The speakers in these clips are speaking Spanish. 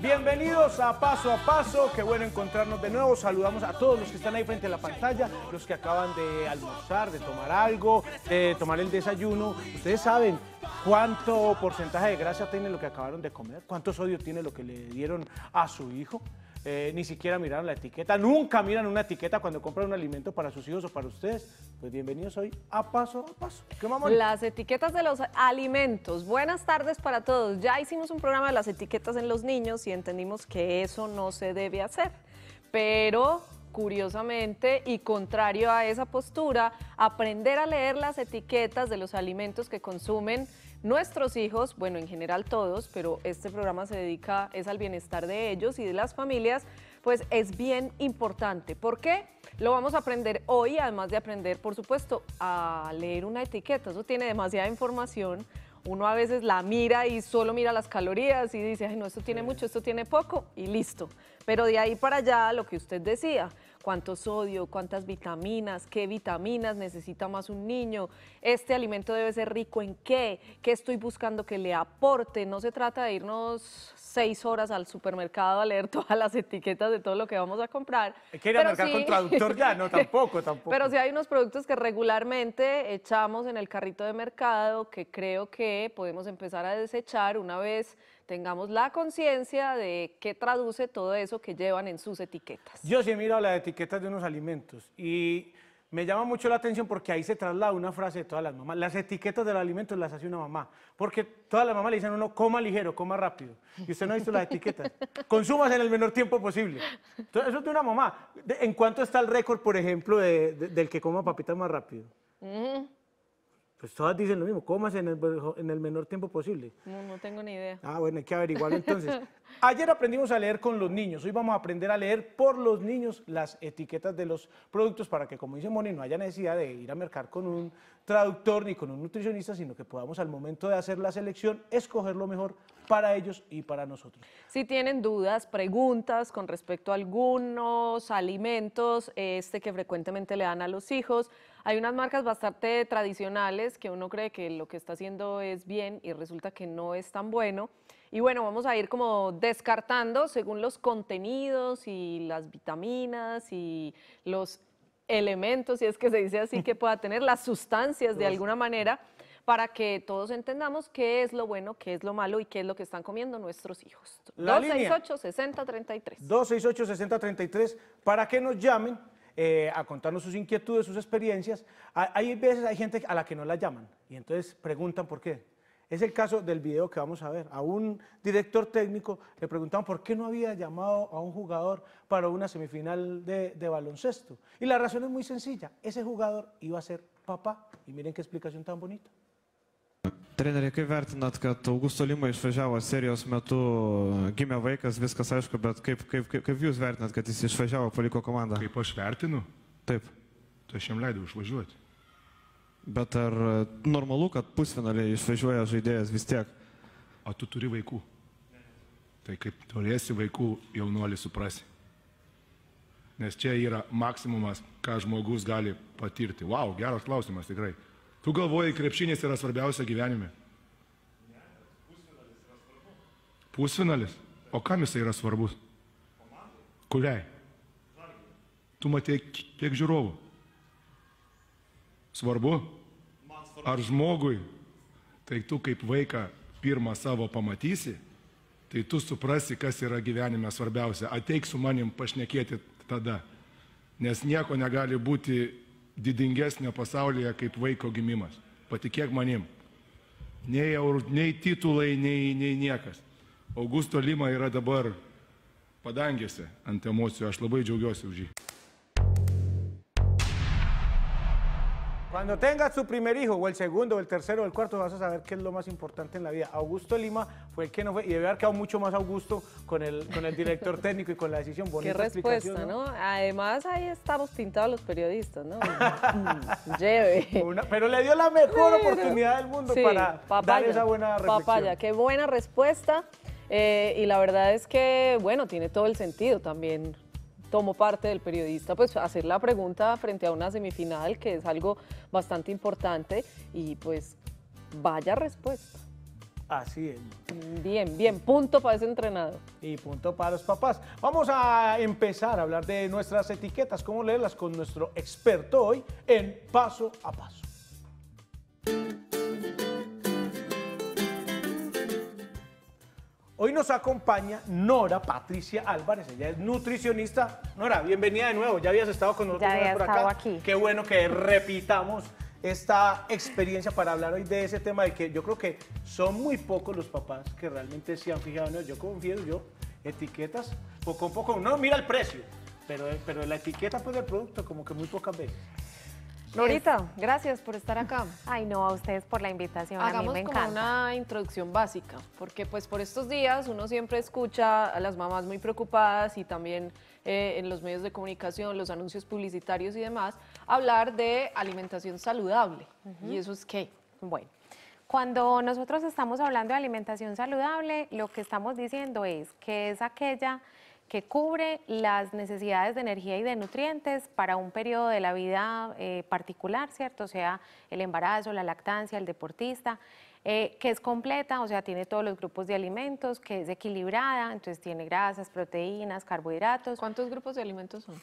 Bienvenidos a Paso a Paso, qué bueno encontrarnos de nuevo. Saludamos a todos los que están ahí frente a la pantalla, los que acaban de almorzar, de tomar algo, de tomar el desayuno. Ustedes saben cuánto porcentaje de gracia tiene lo que acabaron de comer, cuánto sodio tiene lo que le dieron a su hijo. Eh, ni siquiera miraron la etiqueta, nunca miran una etiqueta cuando compran un alimento para sus hijos o para ustedes. Pues bienvenidos hoy a Paso a Paso. ¿Qué Las etiquetas de los alimentos. Buenas tardes para todos. Ya hicimos un programa de las etiquetas en los niños y entendimos que eso no se debe hacer. Pero curiosamente y contrario a esa postura, aprender a leer las etiquetas de los alimentos que consumen Nuestros hijos, bueno, en general todos, pero este programa se dedica es al bienestar de ellos y de las familias, pues es bien importante. ¿Por qué? Lo vamos a aprender hoy, además de aprender, por supuesto, a leer una etiqueta. Eso tiene demasiada información. Uno a veces la mira y solo mira las calorías y dice, ay, no, esto tiene mucho, esto tiene poco y listo. Pero de ahí para allá, lo que usted decía, cuánto sodio, cuántas vitaminas, qué vitaminas necesita más un niño, este alimento debe ser rico en qué, qué estoy buscando que le aporte. No se trata de irnos seis horas al supermercado a leer todas las etiquetas de todo lo que vamos a comprar. quiero marcar con traductor ya, no, tampoco, tampoco. Pero sí hay unos productos que regularmente echamos en el carrito de mercado que creo que podemos empezar a desechar una vez tengamos la conciencia de qué traduce todo eso que llevan en sus etiquetas. Yo sí he mirado las etiquetas de unos alimentos y me llama mucho la atención porque ahí se traslada una frase de todas las mamás. Las etiquetas de los alimentos las hace una mamá, porque todas las mamás le dicen a uno, coma ligero, coma rápido. Y usted no ha visto las etiquetas. Consumas en el menor tiempo posible. Entonces, eso es de una mamá. ¿En cuánto está el récord, por ejemplo, del que coma papitas más rápido? Mm. Pues todas dicen lo mismo, comas en el, en el menor tiempo posible. No, no tengo ni idea. Ah, bueno, hay que averiguarlo entonces. Ayer aprendimos a leer con los niños, hoy vamos a aprender a leer por los niños las etiquetas de los productos para que, como dice Moni, no haya necesidad de ir a mercar con un traductor ni con un nutricionista, sino que podamos al momento de hacer la selección escoger lo mejor para ellos y para nosotros. Si tienen dudas, preguntas con respecto a algunos alimentos, este que frecuentemente le dan a los hijos, hay unas marcas bastante tradicionales que uno cree que lo que está haciendo es bien y resulta que no es tan bueno. Y bueno, vamos a ir como descartando según los contenidos y las vitaminas y los elementos, si es que se dice así, que pueda tener las sustancias de alguna manera para que todos entendamos qué es lo bueno, qué es lo malo y qué es lo que están comiendo nuestros hijos. 268-6033. 268-6033, para que nos llamen eh, a contarnos sus inquietudes, sus experiencias. Hay veces, hay gente a la que no la llaman y entonces preguntan por qué. Es el caso del video que vamos a ver. A un director técnico le preguntaban por qué no había llamado a un jugador para una semifinal de, de baloncesto. Y la razón es muy sencilla. Ese jugador iba a ser papá. Y miren qué explicación tan bonita. Treneri, kaip vertinat, kad Augusto Lima išvažiavo serijos metu, eh, gimė vaikas, viskas aišku, bet kaip, kaip, kaip, jūs vertinat, kad jis išvažiavo, paliko komandą? Kaip aš vertinu? Taip. Tu aš jam leidau išvažiuoti. Bet ar e, normalu, kad pusfinaliai išvažiuoja žaidėjas vis tiek? O tu turi vaikų. Tai kaip turėsi vaikų, jaunuolį suprasi. Nes čia yra maksimumas, ką žmogus gali patirti. Vau, wow, geras klausimas tikrai. Tu galvoji, krepšinis yra svarbiausia gyvenime? Ne, pusfinalis yra svarbu. Pusfinalis? O kam jisai yra svarbus? Komandai. Kuriai? Žalgiai. Tu matei, kiek žiūrovų? Svarbu? ar žmogui, tai tu kaip vaiką pirmą savo pamatysi, tai tu suprasi, kas yra gyvenime svarbiausia. Ateik su manim pašnekėti tada, nes nieko negali būti didingesnio pasaulyje kaip vaiko gimimas. Patikėk manim. Nei, nei titulai, nei, nei niekas. Augusto Lima yra dabar padangėse ant emocijų, aš labai džiaugiuosi už jį. Cuando tengas tu primer hijo, o el segundo, o el tercero, o el cuarto, vas a saber qué es lo más importante en la vida. Augusto Lima fue el que no fue, y debe haber quedado mucho más Augusto con el, con el director técnico y con la decisión. Bonita qué respuesta, ¿no? Además, ahí estamos pintados los periodistas, ¿no? Lleve. pero le dio la mejor oportunidad del mundo para dar esa buena respuesta. Papaya, qué buena respuesta. Eh, y la verdad es que, bueno, tiene todo el sentido también tomo parte del periodista pues hacer la pregunta frente a una semifinal que es algo bastante importante y pues vaya respuesta. Así es. Bien, bien, punto para ese entrenador. Y punto para los papás. Vamos a empezar a hablar de nuestras etiquetas, cómo leerlas con nuestro experto hoy en Paso a Paso. Hoy nos acompaña Nora Patricia Álvarez, ella es nutricionista. Nora, bienvenida de nuevo, ya habías estado con nosotros ya por acá. Aquí. Qué bueno que repitamos esta experiencia para hablar hoy de ese tema de que yo creo que son muy pocos los papás que realmente se han fijado en Yo confío, yo etiquetas poco a poco, no mira el precio, pero, pero la etiqueta pues, del producto como que muy pocas veces. Norita, gracias por estar acá. Ay, no, a ustedes por la invitación. Hagamos a mí me encanta. como una introducción básica, porque pues por estos días uno siempre escucha a las mamás muy preocupadas y también eh, en los medios de comunicación, los anuncios publicitarios y demás, hablar de alimentación saludable. ¿Y eso es qué? Bueno. Cuando nosotros estamos hablando de alimentación saludable, lo que estamos diciendo es que es aquella que cubre las necesidades de energía y de nutrientes para un periodo de la vida eh, particular, ¿cierto? O sea, el embarazo, la lactancia, el deportista, eh, que es completa, o sea, tiene todos los grupos de alimentos, que es equilibrada, entonces tiene grasas, proteínas, carbohidratos. ¿Cuántos grupos de alimentos son?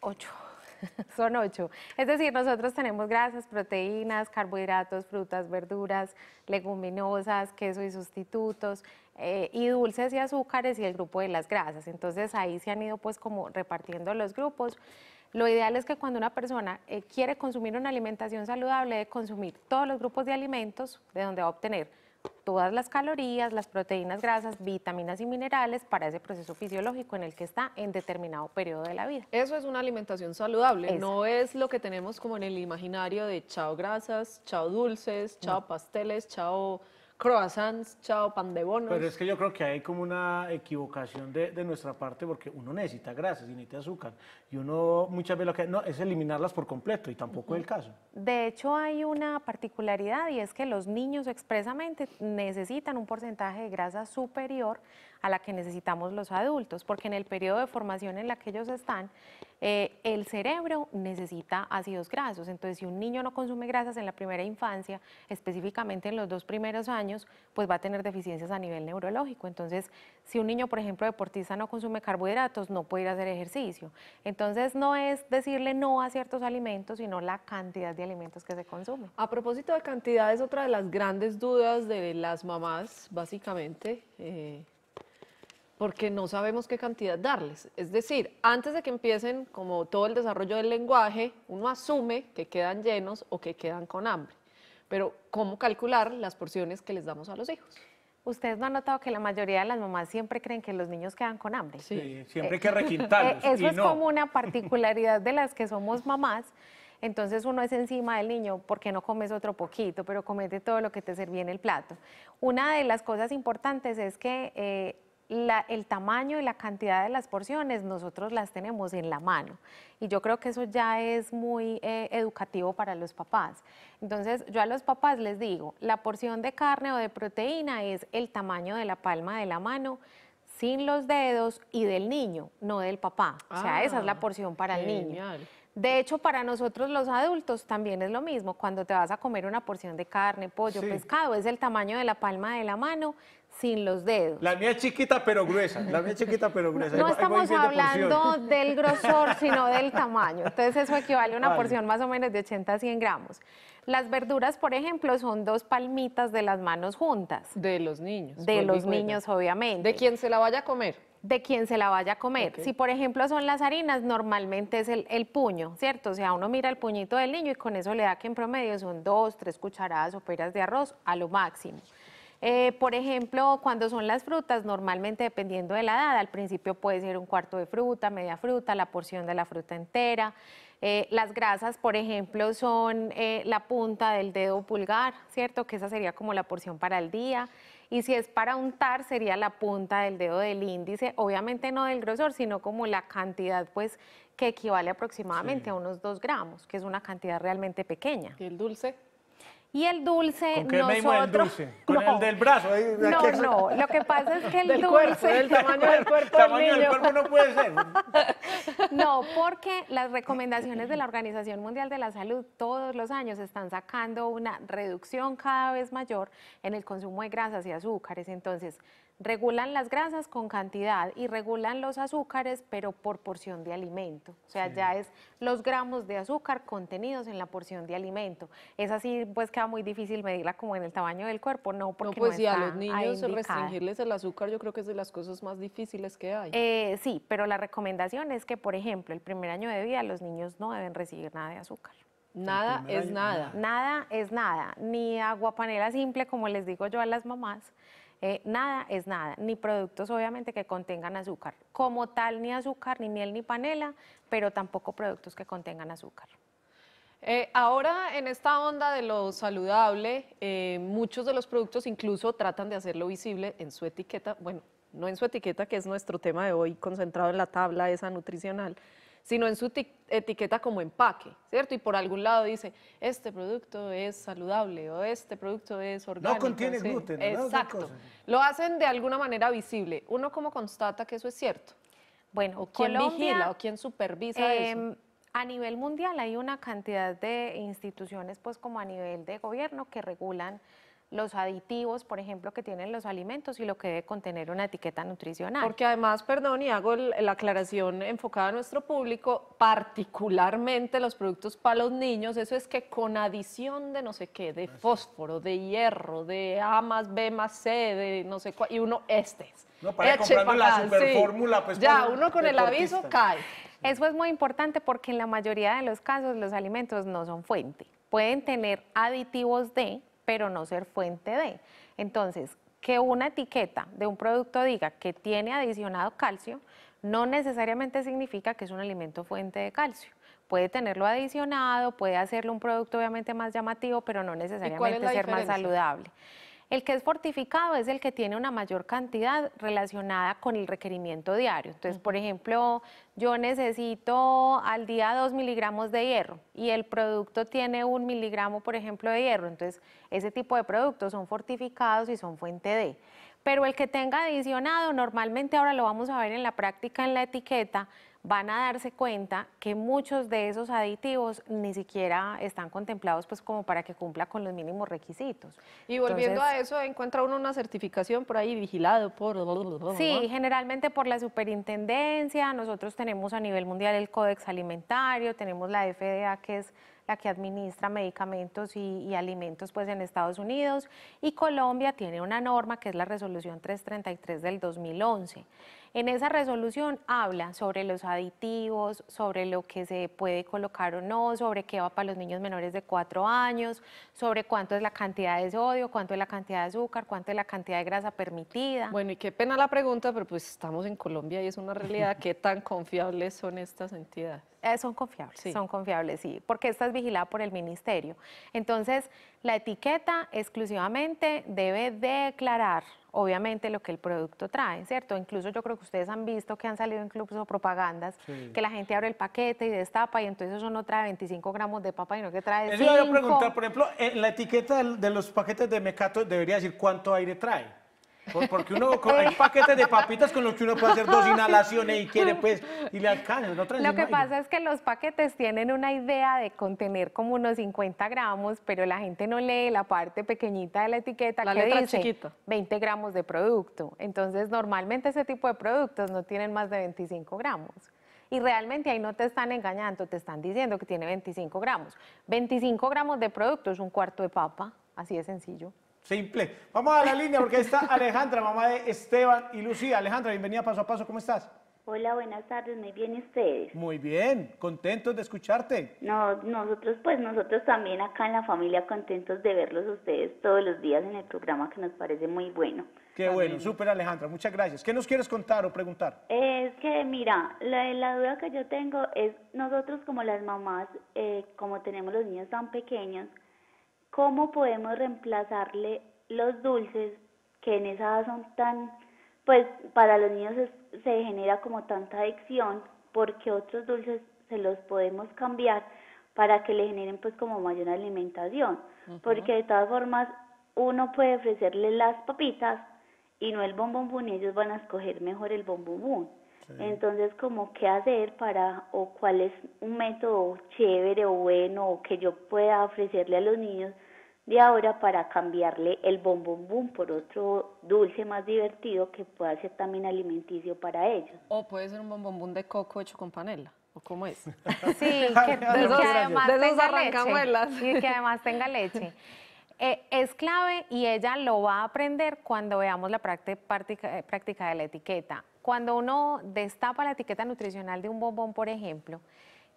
Ocho son ocho. Es decir, nosotros tenemos grasas, proteínas, carbohidratos, frutas, verduras, leguminosas, queso y sustitutos, eh, y dulces y azúcares y el grupo de las grasas. Entonces ahí se han ido pues como repartiendo los grupos. Lo ideal es que cuando una persona eh, quiere consumir una alimentación saludable, de consumir todos los grupos de alimentos de donde va a obtener todas las calorías, las proteínas, grasas, vitaminas y minerales para ese proceso fisiológico en el que está en determinado periodo de la vida. Eso es una alimentación saludable, no es lo que tenemos como en el imaginario de chao grasas, chao dulces, chao pasteles, chao croissants, chao, pan de bonos. Pero es que yo creo que hay como una equivocación de, nuestra parte porque uno necesita grasas y necesita azúcar. Y uno muchas veces lo que no es eliminarlas por completo y tampoco es el caso. De hecho, hay una particularidad y es que los niños expresamente necesitan un porcentaje de grasa superior a la que necesitamos los adultos, porque en el periodo de formación en la que ellos están, eh, el cerebro necesita ácidos grasos. Entonces, si un niño no consume grasas en la primera infancia, específicamente en los dos primeros años, pues va a tener deficiencias a nivel neurológico. Entonces, si un niño, por ejemplo, deportista no consume carbohidratos, no puede ir a hacer ejercicio. Entonces, no es decirle no a ciertos alimentos, sino la cantidad de alimentos que se consume. A propósito de cantidades otra de las grandes dudas de las mamás, básicamente. Eh, porque no sabemos qué cantidad darles. Es decir, antes de que empiecen como todo el desarrollo del lenguaje, uno asume que quedan llenos o que quedan con hambre. Pero ¿cómo calcular las porciones que les damos a los hijos? Ustedes no han notado que la mayoría de las mamás siempre creen que los niños quedan con hambre. Sí, siempre hay que requintarlos. Eh, eh, eso es como una particularidad de las que somos mamás. Entonces uno es encima del niño, porque no comes otro poquito? Pero comete todo lo que te servía en el plato. Una de las cosas importantes es que eh, el tamaño y la cantidad de las porciones nosotros las tenemos en la mano. Y yo creo que eso ya es muy eh, educativo para los papás. Entonces yo a los papás les digo, la porción de carne o de proteína es el tamaño de la palma de la mano sin los dedos y del niño, no del papá. o sea, esa es la ah, porción para el niño. De hecho, para nosotros los adultos también es lo mismo. Cuando te vas a comer una porción de carne, pollo, pescado, es el tamaño de la palma de la mano sin los dedos. La mía es chiquita pero gruesa. La mía es chiquita pero gruesa. No, estamos hablando del grosor, sino del tamaño. Entonces eso equivale a una porción más o menos de 80 a 100 gramos. Las verduras, por ejemplo, son dos palmitas de las manos juntas. De los niños. De los niños, obviamente. De quien se la vaya a comer. De quien se la vaya a comer. Si, por ejemplo, son las harinas, normalmente es el, el, puño, ¿cierto? O sea, uno mira el puñito del niño y con eso le da que en promedio son dos, tres cucharadas o peras de arroz a lo máximo. Eh, por ejemplo, cuando son las frutas, normalmente dependiendo de la edad, al principio puede ser un cuarto de fruta, media fruta, la porción de la fruta entera. Eh, las grasas, por ejemplo, son eh, la punta del dedo pulgar, ¿cierto? Que esa sería como la porción para el día. Y si es para untar, sería la punta del dedo del índice, obviamente no del grosor, sino como la cantidad, pues, que equivale aproximadamente a unos dos gramos, que es una cantidad realmente pequeña. ¿Y el dulce? Y el dulce, ¿Con qué el dulce? ¿Con el del brazo? No, no, lo que pasa es que el dulce... El tamaño del cuerpo tamaño del cuerpo no puede ser. no, porque las recomendaciones de la Organización Mundial de la Salud todos los años están sacando una reducción cada vez mayor en el consumo de grasas y azúcares. Entonces, regulan las grasas con cantidad y regulan los azúcares, pero por porción de alimento. O sea, ya es los gramos de azúcar contenidos en la porción de alimento. Es así, pues queda muy difícil medirla como en el tamaño del cuerpo, no porque pues, si a los niños restringirles el azúcar, yo creo que es de las cosas más difíciles que hay. Eh, sí, pero la recomendación es que, por ejemplo, el primer año de vida los niños no deben recibir nada de azúcar. Nada es nada. Nada es nada, ni agua panera simple, como les digo yo a las mamás eh, nada es nada, ni productos obviamente que contengan azúcar, como tal ni azúcar, ni miel, ni panela, pero tampoco productos que contengan azúcar. Eh, ahora, en esta onda de lo saludable, eh, muchos de los productos incluso tratan de hacerlo visible en su etiqueta, bueno, no en su etiqueta, que es nuestro tema de hoy, concentrado en la tabla esa nutricional, sino en su etiqueta como empaque, ¿cierto? Y por algún lado dice, este producto es saludable o este producto es orgánico. No contiene gluten. Exacto. Lo hacen de alguna manera visible. ¿Uno cómo constata que eso es cierto? Bueno, quién vigila o quién supervisa eso? Em, a nivel mundial hay una cantidad de instituciones, pues como a nivel de gobierno, que regulan los aditivos, por ejemplo, que tienen los alimentos y lo que debe contener una etiqueta nutricional. Porque además, perdón, y hago la aclaración enfocada a nuestro público, particularmente los productos para los niños, eso es que con adición de no sé qué, de fósforo, de hierro, de A más B más C, de no sé cuál, y uno este. No, para ir la superfórmula, pues. Ya, uno con el aviso cae. Eso es muy importante porque en la mayoría de los casos los alimentos no son fuente. Pueden tener aditivos de, pero no ser fuente de. Entonces, que una etiqueta de un producto diga que tiene adicionado calcio, no necesariamente significa que es un alimento fuente de calcio. Puede tenerlo adicionado, puede hacerlo un producto obviamente más llamativo, pero no necesariamente ser más saludable. El que es fortificado es el que tiene una mayor cantidad relacionada con el requerimiento diario. Entonces, por ejemplo, yo necesito al día 2 miligramos de hierro y el producto tiene un miligramo, por ejemplo, de hierro. Entonces, ese tipo de productos son fortificados y son fuente de pero el que tenga adicionado, normalmente ahora lo vamos a ver en la práctica en la etiqueta, van a darse cuenta que muchos de esos aditivos ni siquiera están contemplados pues como para que cumpla con los mínimos requisitos. Y volviendo a eso, encuentra uno una certificación por ahí vigilado por... Sí, generalmente por la superintendencia, nosotros tenemos a nivel mundial el Códex Alimentario, tenemos la FDA que es la que administra medicamentos y, alimentos pues en Estados Unidos y Colombia tiene una norma que es la resolución 333 del 2011. En esa resolución habla sobre los aditivos, sobre lo que se puede colocar o no, sobre qué va para los niños menores de 4 años, sobre cuánto es la cantidad de sodio, cuánto es la cantidad de azúcar, cuánto es la cantidad de grasa permitida. Bueno, y qué pena la pregunta, pero pues estamos en Colombia y es una realidad. ¿Qué tan confiables son estas entidades? Eh, son confiables, sí. son confiables, sí, porque esta es vigilada por el ministerio. Entonces, la etiqueta exclusivamente debe declarar obviamente lo que el producto trae, ¿cierto? Incluso yo creo que ustedes han visto que han salido incluso propagandas que la gente abre el paquete y destapa y entonces eso no trae 25 gramos de papa, no que trae Eso a preguntar, por ejemplo, en la etiqueta de los paquetes de Mecato debería decir cuánto aire trae. Porque uno hay paquetes de papitas con los que uno puede hacer dos inhalaciones y quiere, pues, y le alcanza. Lo que pasa es que los paquetes tienen una idea de contener como unos 50 gramos, pero la gente no lee la parte pequeñita de la etiqueta la que dice 20 gramos de producto. Entonces, normalmente ese tipo de productos no tienen más de 25 gramos y realmente ahí no te están engañando, te están diciendo que tiene 25 gramos. 25 gramos de producto es un cuarto de papa, así de sencillo. Simple. Vamos a la línea porque ahí está Alejandra, mamá de Esteban y Lucía. Alejandra, bienvenida paso a paso, ¿cómo estás? Hola, buenas tardes, muy bien, ustedes? Muy bien, contentos de escucharte. No, nosotros pues, nosotros también acá en la familia contentos de verlos ustedes todos los días en el programa que nos parece muy bueno. Qué bueno, súper Alejandra, muchas gracias. ¿Qué nos quieres contar o preguntar? Es que mira, la, duda que yo tengo es, nosotros como las mamás, eh, como tenemos los niños tan pequeños, ¿cómo podemos reemplazarle los dulces que en esa edad son tan, pues para los niños se genera como tanta adicción, porque otros dulces se los podemos cambiar para que le generen pues como mayor alimentación, porque de todas formas uno puede ofrecerle las papitas y no el bombombón y ellos van a escoger mejor el bombombón. Entonces, como qué hacer para o cuál es un método chévere o bueno que yo pueda ofrecerle a los niños de ahora para cambiarle el bombombum por otro dulce más divertido que pueda ser también alimenticio para ellos. O puede ser un bombombum de coco hecho con panela. ¿O cómo es? Sí, que, además tenga leche. Y que además tenga leche. es clave y ella lo va a aprender cuando veamos la práctica, eh, práctica de la etiqueta. Cuando uno destapa la etiqueta nutricional de un bombón, por ejemplo,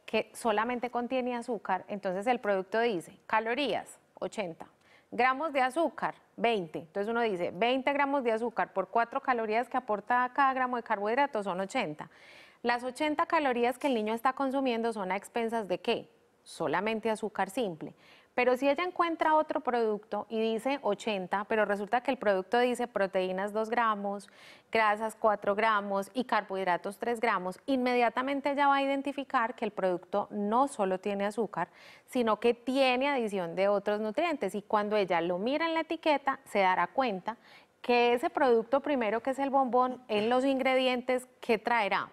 que solamente contiene azúcar, entonces el producto dice calorías, 80. Gramos de azúcar, 20. Entonces uno dice, 20 gramos de azúcar por 4 calorías que aporta cada gramo de carbohidrato son 80. Las 80 calorías que el niño está consumiendo son a expensas de qué? Solamente azúcar simple. Pero si ella encuentra otro producto y dice 80, pero resulta que el producto dice proteínas 2 gramos, grasas 4 gramos y carbohidratos 3 gramos, inmediatamente ella va a identificar que el producto no solo tiene azúcar, sino que tiene adición de otros nutrientes. Y cuando ella lo mira en la etiqueta, se dará cuenta que ese producto primero que es el bombón, en los ingredientes, ¿qué traerá?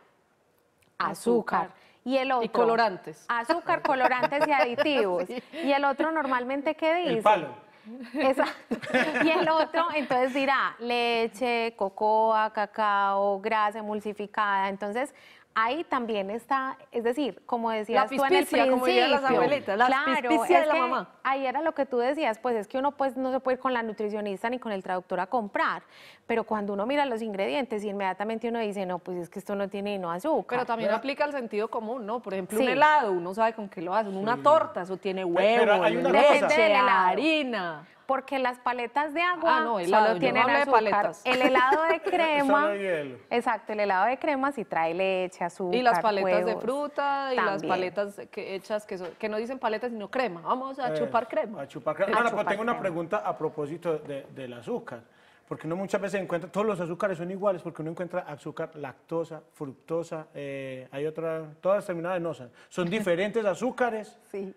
Azúcar. azúcar y el otro. colorantes. Azúcar, colorantes y aditivos. Y el otro normalmente, ¿qué dice? El palo. Exacto. Y el otro, entonces dirá leche, cocoa, cacao, grasa emulsificada. Entonces, ahí también está, es decir, como decías la tú en el principio, las abuelitas, la claro, de la mamá. Ahí era lo que tú decías, pues es que uno pues no se puede ir con la nutricionista ni con el traductor a comprar, pero cuando uno mira los ingredientes inmediatamente uno dice, no, pues es que esto no tiene no azúcar. Pero también aplica el sentido común, ¿no? Por ejemplo, un helado, uno sabe con qué lo hace, una torta, eso tiene huevo, leche, harina porque las paletas de agua ah, solo tienen azúcar. el helado de crema. Exacto, el helado de crema sí trae leche, azúcar. Y las paletas de fruta y las paletas que hechas que, no dicen paletas sino crema. Vamos a eh, chupar crema. A chupar Ahora, tengo una pregunta a propósito de, del azúcar. Porque no muchas veces encuentra, todos los azúcares son iguales, porque uno encuentra azúcar lactosa, fructosa, eh, hay otra, todas terminadas en Son diferentes azúcares. Sí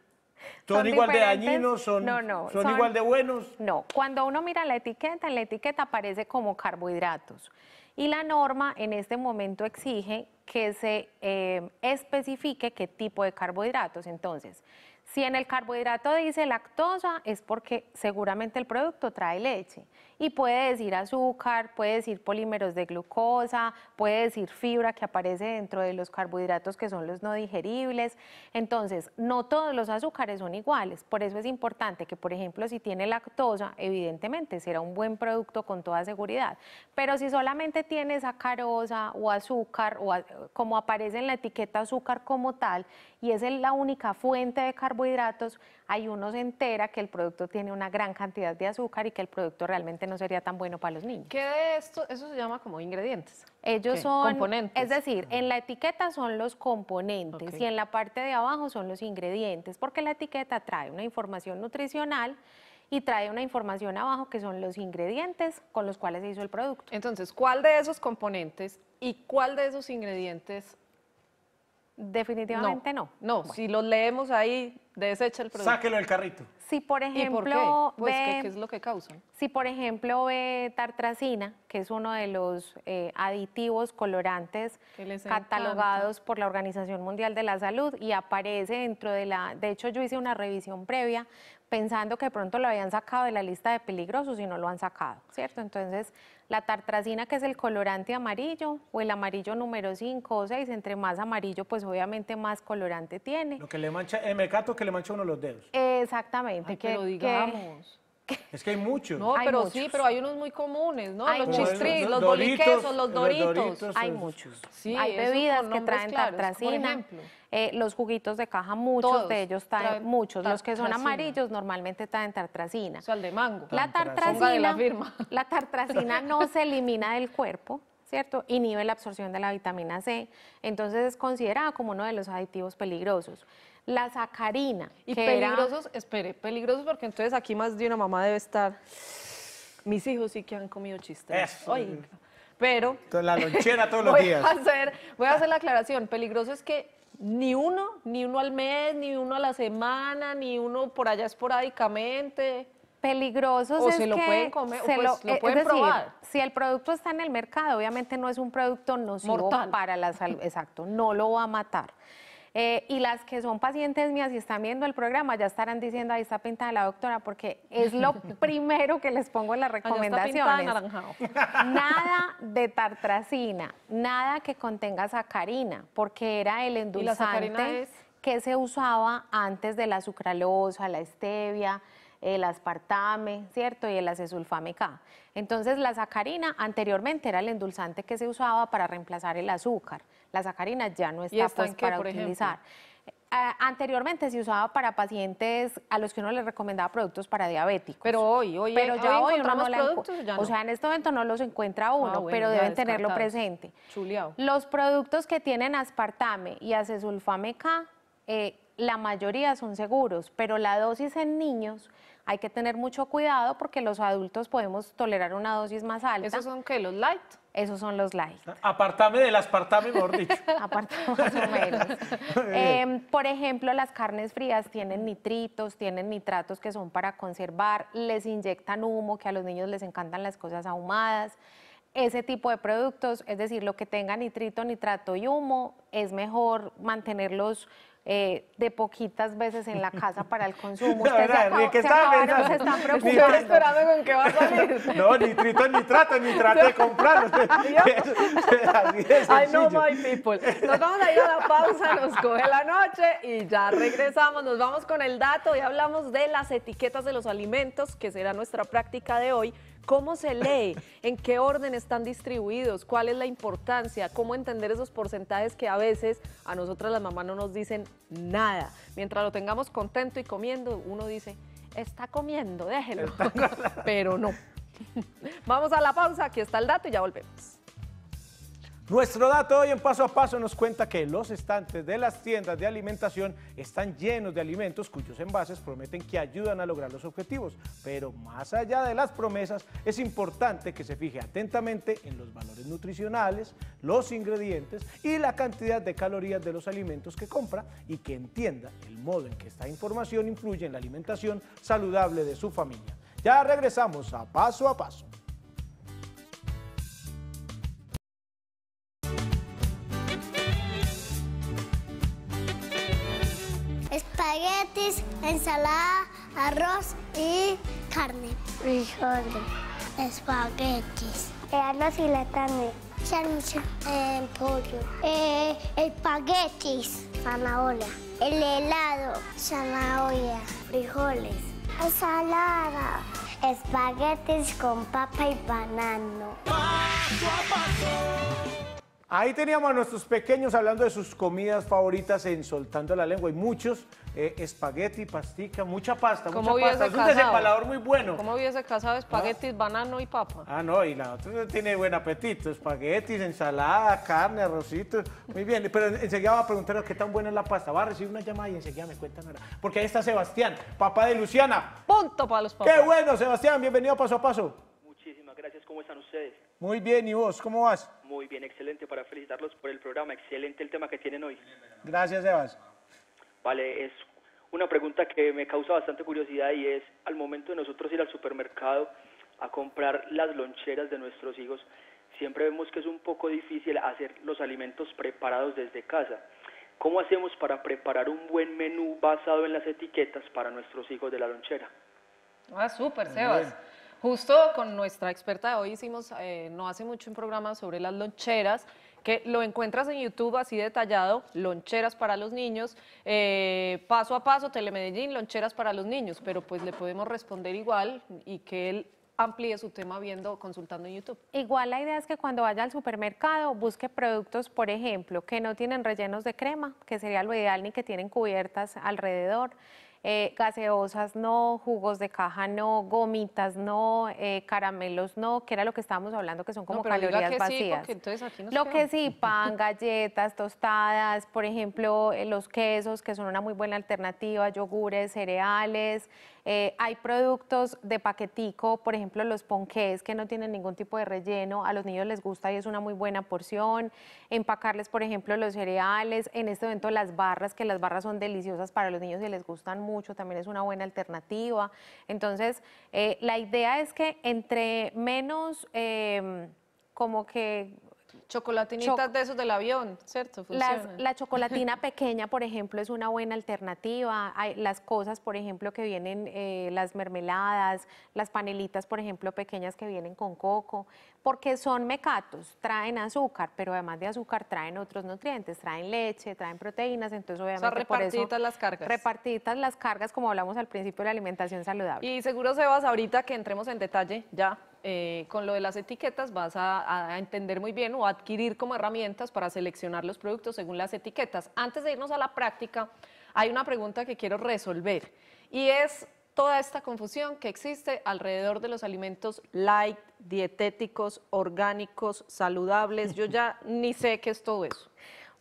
¿Son, igual de dañinos? ¿Son, no, no, son, igual de buenos? No, cuando uno mira la etiqueta, en la etiqueta aparece como carbohidratos. Y la norma en este momento exige que se eh, especifique qué tipo de carbohidratos. Entonces, si en el carbohidrato dice lactosa, es porque seguramente el producto trae leche y puede decir azúcar, puede decir polímeros de glucosa, puede decir fibra que aparece dentro de los carbohidratos que son los no digeribles. Entonces, no todos los azúcares son iguales, por eso es importante que, por ejemplo, si tiene lactosa, evidentemente será un buen producto con toda seguridad, pero si solamente tiene sacarosa o azúcar, o como aparece en la etiqueta azúcar como tal, y es la única fuente de carbohidratos, hay uno se entera que el producto tiene una gran cantidad de azúcar y que el producto realmente no sería tan bueno para los niños. ¿Qué de esto? Eso se llama como ingredientes. Ellos son... Componentes. Es decir, en la etiqueta son los componentes y en la parte de abajo son los ingredientes, porque la etiqueta trae una información nutricional y trae una información abajo que son los ingredientes con los cuales se hizo el producto. Entonces, ¿cuál de esos componentes y cuál de esos ingredientes? Definitivamente no. No, si los leemos ahí, Desecha el producto. Sáquelo del carrito. Si por ejemplo, qué? Pues, ¿qué, es lo que causan? Si por ejemplo ve tartracina, que es uno de los eh, aditivos colorantes catalogados por la Organización Mundial de la Salud y aparece dentro de la, de hecho yo hice una revisión previa pensando que pronto lo habían sacado de la lista de peligrosos y no lo han sacado, ¿cierto? Entonces, la tartracina, que es el colorante amarillo, o el amarillo número 5 o 6, entre más amarillo, pues obviamente más colorante tiene. Lo que le mancha, el que le manchón mancha uno los dedos. Exactamente. que, pero digamos. Es que hay muchos. No, pero sí, pero hay unos muy comunes, ¿no? los chistris, los, los doritos. hay muchos. hay bebidas que traen tartracina. Eh, los juguitos de caja, muchos de ellos traen, muchos. Los que son amarillos normalmente traen tartracina. O el de mango. La tartracina, la, la tartracina no se elimina del cuerpo, ¿cierto? Inhibe la absorción de la vitamina C. Entonces es considerada como uno de los aditivos peligrosos la sacarina. Y peligrosos, espere, peligrosos porque entonces aquí más de una mamá debe estar. Mis hijos sí que han comido chistes. Pero. la lonchera todos los días. A voy a hacer la aclaración. Peligroso es que ni uno, ni uno al mes, ni uno a la semana, ni uno por allá esporádicamente. Peligrosos o se lo pueden comer, o pues, lo, eh, pueden probar. Si el producto está en el mercado, obviamente no es un producto nocivo para la salud. Exacto, no lo va a matar. Eh, y las que son pacientes mías y están viendo el programa ya estarán diciendo, ahí está pintada la doctora, porque es lo primero que les pongo en las recomendaciones. nada de tartracina, nada que contenga sacarina, porque era el endulzante que se usaba antes de la sucralosa, la stevia, el aspartame, ¿cierto? Y el acesulfame K. Entonces, la sacarina anteriormente era el endulzante que se usaba para reemplazar el azúcar. La sacarina ya no está pues, para utilizar. Eh, anteriormente se usaba para pacientes a los que uno les recomendaba productos para diabéticos. Pero hoy, hoy, pero ya hoy, uno productos, ya no. O sea, en este momento no los encuentra ah, uno, pero deben tenerlo presente. Los productos que tienen aspartame y acesulfame K, eh, la mayoría son seguros, pero la dosis en niños hay que tener mucho cuidado porque los adultos podemos tolerar una dosis más alta. ¿Esos son qué? ¿Los light? Esos son los likes. Apartame del aspartame, mejor dicho. Apartame más o menos. Em, por ejemplo, las carnes frías tienen nitritos, tienen nitratos que son para conservar, les inyectan humo, que a los niños les encantan las cosas ahumadas. Ese tipo de productos, es decir, lo que tenga nitrito, nitrato y humo, es mejor mantenerlos eh, de poquitas veces en la casa para el consumo. No, Usted se, están preocupando. esperando con qué va a salir. No, ni trito, ni trato, ni trato de comprar. Así es I know my people. Nos vamos a ir a la pausa, nos coge la noche y ya regresamos. Nos vamos con el dato y hablamos de las etiquetas de los alimentos, que será nuestra práctica de hoy ¿Cómo se lee? ¿En qué orden están distribuidos? ¿Cuál es la importancia? ¿Cómo entender esos porcentajes que a veces a nosotras las mamás no nos dicen nada? Mientras lo tengamos contento y comiendo, uno dice, está comiendo, déjelo. Pero no. Vamos a la pausa, aquí está el dato y ya volvemos. Nuestro dato hoy en Paso a Paso nos cuenta que los estantes de las tiendas de alimentación están llenos de alimentos cuyos envases prometen que ayudan a lograr los objetivos, pero más allá de las promesas es importante que se fije atentamente en los valores nutricionales, los ingredientes y la cantidad de calorías de los alimentos que compra y que entienda el modo en que esta información influye en la alimentación saludable de su familia. Ya regresamos a Paso a Paso. ensalada, arroz y carne. Frijoles. Espaguetis. y la carne. Eh, pollo. Eh, espaguetis. Zanahoria. El helado. Zanahoria. Frijoles. Ensalada. Espaguetis con papa y banano. Ahí teníamos a nuestros pequeños hablando de sus comidas favoritas en Soltando la Lengua. Y muchos, eh, espagueti, pastica, mucha pasta, mucha pasta. Es un desempalador muy bueno. ¿Cómo hubiese casado espaguetis, ah. banano y papa? Ah, no, y la otra tiene buen apetito. Espaguetis, ensalada, carne, arrocito. Muy bien, pero enseguida va a preguntar qué tan buena es la pasta. Va a recibir una llamada y enseguida me cuentan ahora. Porque ahí está Sebastián, papá de Luciana. Punto para los papás. ¡Qué bueno, Sebastián! Bienvenido Paso a Paso. Muchísimas gracias. ¿Cómo están ustedes? Muy bien, ¿y vos cómo vas? Muy bien, excelente, para felicitarlos por el programa, excelente el tema que tienen hoy. Gracias, Sebas. Vale, es una pregunta que me causa bastante curiosidad y es, al momento de nosotros ir al supermercado a comprar las loncheras de nuestros hijos, siempre vemos que es un poco difícil hacer los alimentos preparados desde casa. ¿Cómo hacemos para preparar un buen menú basado en las etiquetas para nuestros hijos de la lonchera? Ah, súper, Sebas. Justo con nuestra experta de hoy hicimos eh, no hace mucho un programa sobre las loncheras que lo encuentras en YouTube así detallado, loncheras para los niños, eh, paso a paso, Telemedellín, loncheras para los niños, pero pues le podemos responder igual y que él amplíe su tema viendo, consultando en YouTube. Igual la idea es que cuando vaya al supermercado busque productos, por ejemplo, que no tienen rellenos de crema, que sería lo ideal, ni que tienen cubiertas alrededor. Eh, gaseosas no, jugos de caja no, gomitas no, eh, caramelos no, que era lo que estábamos hablando, que son como calorías vacías. lo que sí, pan, galletas, tostadas, por ejemplo, eh, los quesos, que son una muy buena alternativa, yogures, cereales. Eh, hay productos de paquetico, por ejemplo, los ponqués que no tienen ningún tipo de relleno, a los niños les gusta y es una muy buena porción. Empacarles, por ejemplo, los cereales, en este evento las barras, que las barras son deliciosas para los niños y les gustan mucho, también es una buena alternativa. Entonces, eh, la idea es que entre menos... Eh, como que Chocolatinitas de esos del avión, ¿cierto? la chocolatina pequeña, por ejemplo, es una buena alternativa. Hay las cosas, por ejemplo, que vienen, eh, las mermeladas, las panelitas, por ejemplo, pequeñas que vienen con coco, porque son mecatos, traen azúcar, pero además de azúcar traen otros nutrientes, traen leche, traen proteínas, entonces obviamente o sea, las cargas. Repartidas las cargas, como hablamos al principio de la alimentación saludable. Y seguro, Sebas, ahorita que entremos en detalle ya eh, con lo de las etiquetas vas a, entender muy bien o adquirir como herramientas para seleccionar los productos según las etiquetas. Antes de irnos a la práctica, hay una pregunta que quiero resolver y es toda esta confusión que existe alrededor de los alimentos light, dietéticos, orgánicos, saludables. Yo ya ni sé qué es todo eso.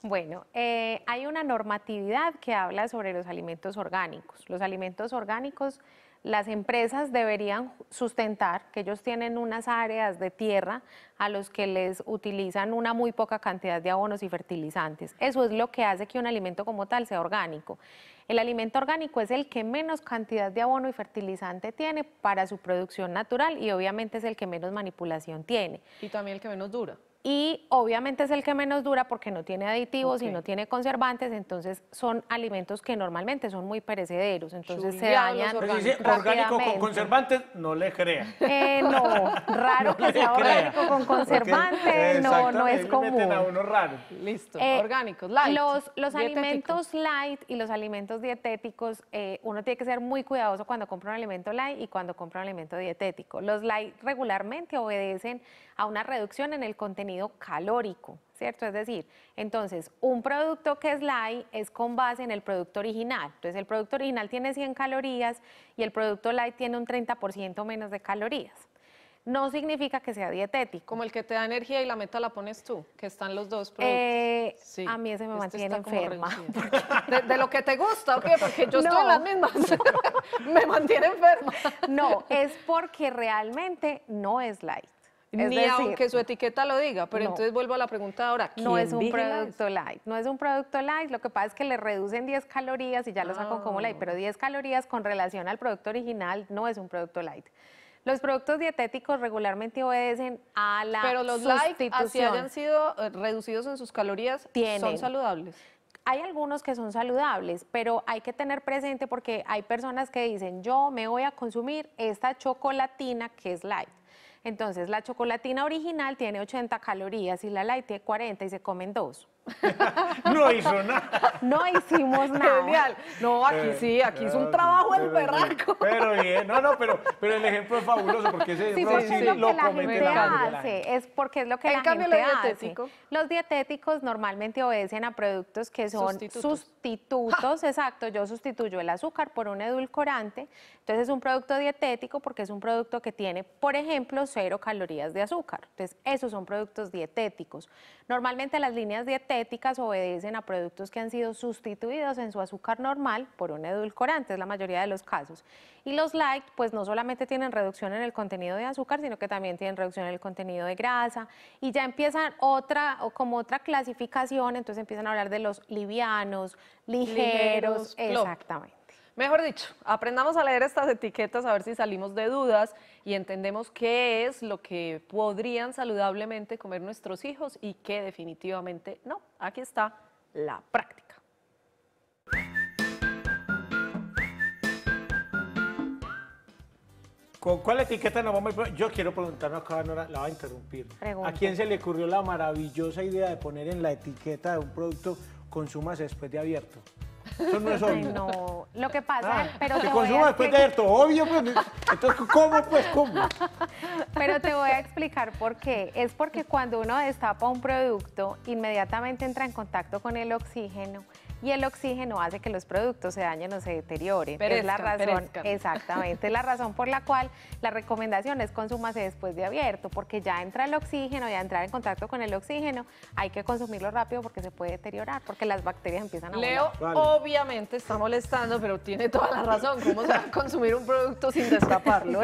Bueno, eh, hay una normatividad que habla sobre los alimentos orgánicos. Los alimentos orgánicos las empresas deberían sustentar que ellos tienen unas áreas de tierra a los que les utilizan una muy poca cantidad de abonos y fertilizantes. Eso es lo que hace que un alimento como tal sea orgánico. El alimento orgánico es el que menos cantidad de abono y fertilizante tiene para su producción natural y obviamente es el que menos manipulación tiene. Y también el que menos dura y obviamente es el que menos dura porque no tiene aditivos y no tiene conservantes, entonces son alimentos que normalmente son muy perecederos, entonces se dañan si orgánico con conservantes, no le crea. Eh, no, raro que sea orgánico con conservantes, no, no es común. Meten a uno raro. Listo, eh, orgánicos, light. Los, los alimentos light y los alimentos dietéticos, eh, uno tiene que ser muy cuidadoso cuando compra un alimento light y cuando compra un alimento dietético. Los light regularmente obedecen a una reducción en el contenido calórico, ¿cierto? Es decir, entonces, un producto que es light es con base en el producto original. Entonces, el producto original tiene 100 calorías y el producto light tiene un 30% menos de calorías no significa que sea dietético. Como el que te da energía y la meta la pones tú, que están los dos productos. Eh, a mí ese me este mantiene enferma. De, lo que te gusta, qué? Porque yo estoy en las mismas. me mantiene enferma. No, es porque realmente no es light ni aunque su etiqueta lo diga, pero entonces vuelvo a la pregunta ahora. no es un producto light, no es un producto light, lo que pasa es que le reducen 10 calorías y ya lo saco como light, pero 10 ah. calorías con relación al producto original no es un producto light. Los productos dietéticos regularmente obedecen a la Pero los light, así hayan sido eh, reducidos en sus calorías, son saludables. Hay algunos que son saludables, pero hay que tener presente porque hay personas que dicen, yo me voy a consumir esta chocolatina que es light entonces, la chocolatina original tiene 80 calorías y la light 40 y se comen dos. no hizo nada. No hicimos nada. Genial. No, aquí eh, sí, aquí es un eh, trabajo el perraco. Eh, pero bien, no, no, pero, pero el ejemplo es fabuloso porque ese es lo que la gente hace, es porque es lo que la gente los dietético. Los dietéticos normalmente obedecen a productos que son sustitutos, exacto, yo sustituyo el azúcar por un edulcorante, entonces es un producto dietético porque es un producto que tiene, por ejemplo, cero calorías de azúcar, entonces esos son productos dietéticos. Normalmente las líneas dietéticas obedecen a productos que han sido sustituidos en su azúcar normal por un edulcorante, es la mayoría de los casos. Y los light, pues no solamente tienen reducción en el contenido de azúcar, sino que también tienen reducción en el contenido de grasa y ya empiezan otra o como otra clasificación, entonces empiezan a hablar de los livianos, ligeros exactamente. Mejor dicho, aprendamos a leer estas etiquetas a ver si salimos de dudas y entendemos qué es lo que podrían saludablemente comer nuestros hijos y qué definitivamente no. Aquí está la práctica. ¿Con cuál etiqueta nos vamos a Yo quiero preguntarnos acá, Nora, la va a interrumpir. ¿A quién se le ocurrió la maravillosa idea de poner en la etiqueta de un producto consumas después de abierto? Eso no es obvio. No, lo que pasa, ah, pero te consumo después de esto, obvio, pues, entonces, ¿cómo, pues, cómo? Pero te voy a explicar por qué. Es porque cuando uno destapa un producto, inmediatamente entra en contacto con el oxígeno, y el oxígeno hace que los productos se dañen o se deterioren. es la razón, exactamente, es la razón por la cual la recomendación es consúmase después de abierto, porque ya entra el oxígeno, ya entrar en contacto con el oxígeno, hay que consumirlo rápido porque se puede deteriorar, porque las bacterias empiezan a Leo obviamente está molestando, pero tiene toda la razón, ¿cómo se va a consumir un producto sin destaparlo?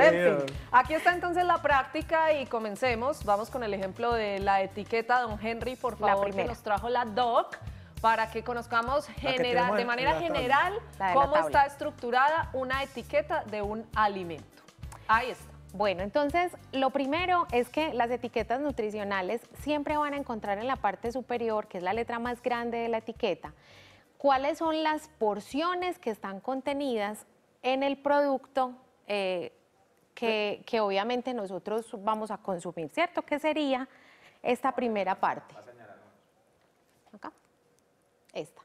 aquí está entonces la práctica y comencemos, vamos con el ejemplo de la etiqueta, don Henry, por favor, que nos trajo la DOC para que conozcamos general, de manera general cómo está estructurada una etiqueta de un alimento. Ahí está. Bueno, entonces lo primero es que las etiquetas nutricionales siempre van a encontrar en la parte superior, que es la letra más grande de la etiqueta, cuáles son las porciones que están contenidas en el producto eh, que, que, obviamente nosotros vamos a consumir, ¿cierto? Que sería esta primera parte. Acá esta,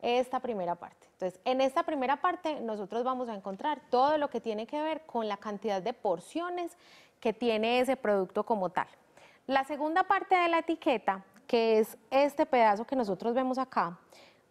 esta primera parte. Entonces, en esta primera parte nosotros vamos a encontrar todo lo que tiene que ver con la cantidad de porciones que tiene ese producto como tal. La segunda parte de la etiqueta, que es este pedazo que nosotros vemos acá,